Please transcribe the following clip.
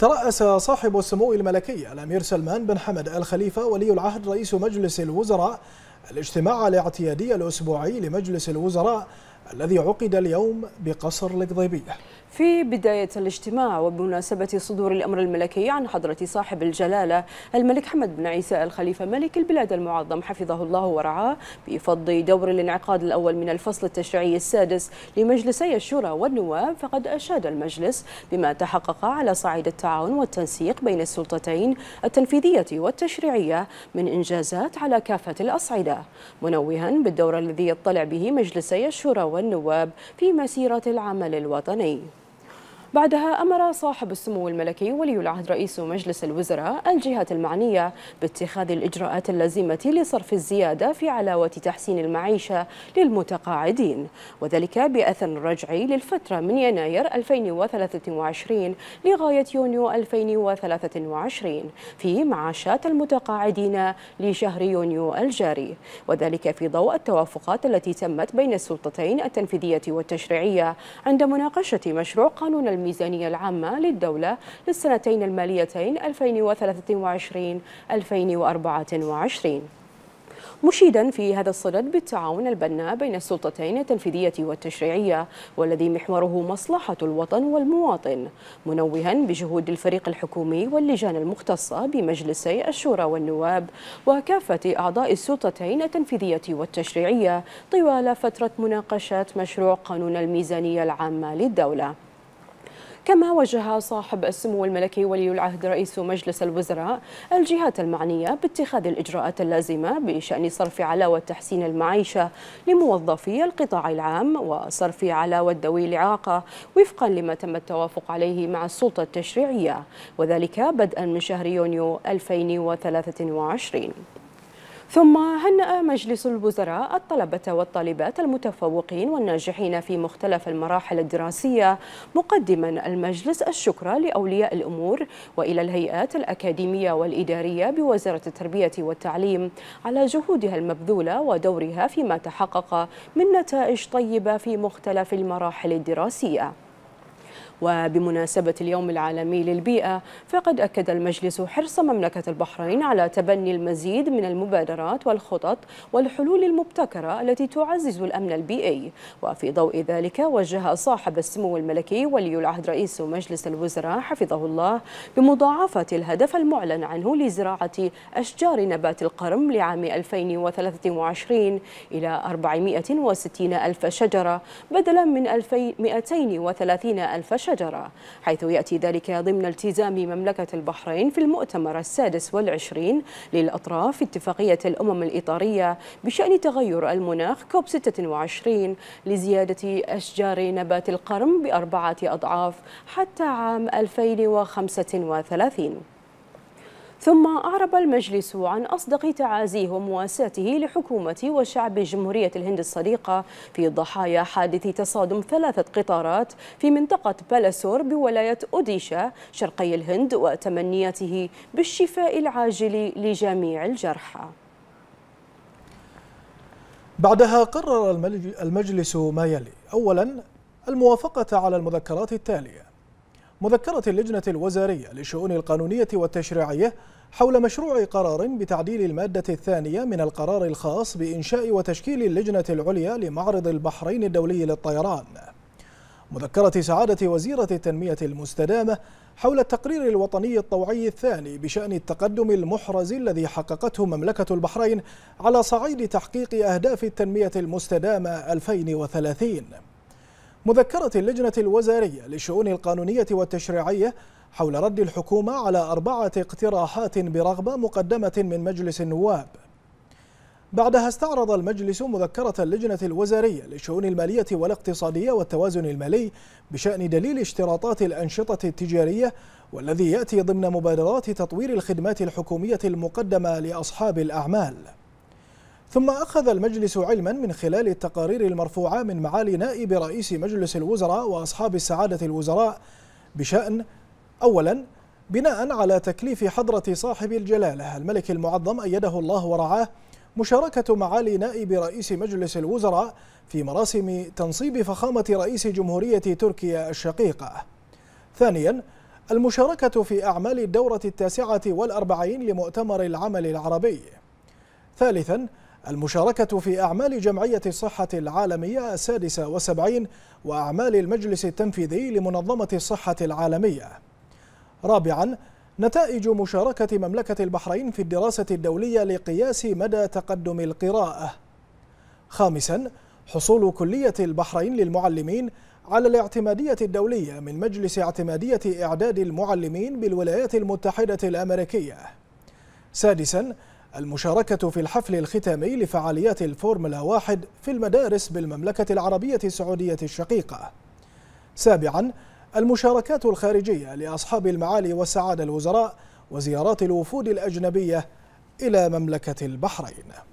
ترأس صاحب السمو الملكي الأمير سلمان بن حمد الخليفة ولي العهد رئيس مجلس الوزراء الاجتماع الاعتيادي الأسبوعي لمجلس الوزراء الذي عقد اليوم بقصر القضيبية في بداية الاجتماع وبمناسبة صدور الأمر الملكي عن حضرة صاحب الجلالة الملك حمد بن عيسى الخليفة ملك البلاد المعظم حفظه الله ورعاه بفض دور الانعقاد الأول من الفصل التشريعي السادس لمجلسي الشورى والنواب فقد أشاد المجلس بما تحقق على صعيد التعاون والتنسيق بين السلطتين التنفيذية والتشريعية من إنجازات على كافة الأصعدة منوها بالدور الذي يطلع به مجلسي الشورى والنواب في مسيرة العمل الوطني بعدها أمر صاحب السمو الملكي ولي العهد رئيس مجلس الوزراء الجهات المعنية باتخاذ الإجراءات اللازمة لصرف الزيادة في علاوة تحسين المعيشة للمتقاعدين وذلك بأثر رجعي للفترة من يناير 2023 لغاية يونيو 2023 في معاشات المتقاعدين لشهر يونيو الجاري وذلك في ضوء التوافقات التي تمت بين السلطتين التنفيذية والتشريعية عند مناقشة مشروع قانون الميزانية العامة للدولة للسنتين الماليتين 2023 2024 مشيدا في هذا الصدد بالتعاون البناء بين السلطتين التنفيذية والتشريعية والذي محوره مصلحة الوطن والمواطن منوها بجهود الفريق الحكومي واللجان المختصة بمجلسي الشورى والنواب وكافة أعضاء السلطتين التنفيذية والتشريعية طوال فترة مناقشات مشروع قانون الميزانية العامة للدولة كما وجه صاحب السمو الملكي ولي العهد رئيس مجلس الوزراء الجهات المعنية باتخاذ الإجراءات اللازمة بشأن صرف علاوة تحسين المعيشة لموظفي القطاع العام وصرف علاوة ذوي الإعاقة وفقا لما تم التوافق عليه مع السلطة التشريعية وذلك بدءا من شهر يونيو 2023 ثم هنأ مجلس الوزراء الطلبة والطالبات المتفوقين والناجحين في مختلف المراحل الدراسية مقدما المجلس الشكر لأولياء الأمور وإلى الهيئات الأكاديمية والإدارية بوزارة التربية والتعليم على جهودها المبذولة ودورها فيما تحقق من نتائج طيبة في مختلف المراحل الدراسية وبمناسبة اليوم العالمي للبيئة فقد أكد المجلس حرص مملكة البحرين على تبني المزيد من المبادرات والخطط والحلول المبتكرة التي تعزز الأمن البيئي وفي ضوء ذلك وجه صاحب السمو الملكي ولي العهد رئيس مجلس الوزراء حفظه الله بمضاعفة الهدف المعلن عنه لزراعة أشجار نبات القرم لعام 2023 إلى 460 ألف شجرة بدلا من 230 ألف شجرة الشجرة حيث يأتي ذلك ضمن التزام مملكة البحرين في المؤتمر السادس والعشرين للأطراف اتفاقية الأمم الإطارية بشأن تغير المناخ كوب 26 لزيادة أشجار نبات القرن بأربعة أضعاف حتى عام 2035 ثم أعرب المجلس عن أصدق تعازيه ومواساته لحكومة وشعب جمهورية الهند الصديقة في ضحايا حادث تصادم ثلاثة قطارات في منطقة بالاسور بولاية أوديشا شرقي الهند وتمنياته بالشفاء العاجل لجميع الجرحى بعدها قرر المجلس ما يلي أولا الموافقة على المذكرات التالية مذكرة اللجنة الوزارية للشؤون القانونية والتشريعية حول مشروع قرار بتعديل المادة الثانية من القرار الخاص بإنشاء وتشكيل اللجنة العليا لمعرض البحرين الدولي للطيران مذكرة سعادة وزيرة التنمية المستدامة حول التقرير الوطني الطوعي الثاني بشأن التقدم المحرز الذي حققته مملكة البحرين على صعيد تحقيق أهداف التنمية المستدامة 2030 مذكرة اللجنة الوزارية للشؤون القانونية والتشريعية حول رد الحكومة على أربعة اقتراحات برغبة مقدمة من مجلس النواب بعدها استعرض المجلس مذكرة اللجنة الوزارية للشؤون المالية والاقتصادية والتوازن المالي بشأن دليل اشتراطات الأنشطة التجارية والذي يأتي ضمن مبادرات تطوير الخدمات الحكومية المقدمة لأصحاب الأعمال ثم أخذ المجلس علما من خلال التقارير المرفوعة من معالي نائب رئيس مجلس الوزراء وأصحاب السعادة الوزراء بشأن أولا بناء على تكليف حضرة صاحب الجلالة الملك المعظم أيده الله ورعاه مشاركة معالي نائب رئيس مجلس الوزراء في مراسم تنصيب فخامة رئيس جمهورية تركيا الشقيقة ثانيا المشاركة في أعمال الدورة التاسعة والأربعين لمؤتمر العمل العربي ثالثا المشاركة في أعمال جمعية الصحة العالمية السادسة وسبعين وأعمال المجلس التنفيذي لمنظمة الصحة العالمية رابعا نتائج مشاركة مملكة البحرين في الدراسة الدولية لقياس مدى تقدم القراءة خامسا حصول كلية البحرين للمعلمين على الاعتمادية الدولية من مجلس اعتمادية إعداد المعلمين بالولايات المتحدة الأمريكية سادساً المشاركة في الحفل الختامي لفعاليات الفورمولا واحد في المدارس بالمملكة العربية السعودية الشقيقة سابعا المشاركات الخارجية لأصحاب المعالي والسعادة الوزراء وزيارات الوفود الأجنبية إلى مملكة البحرين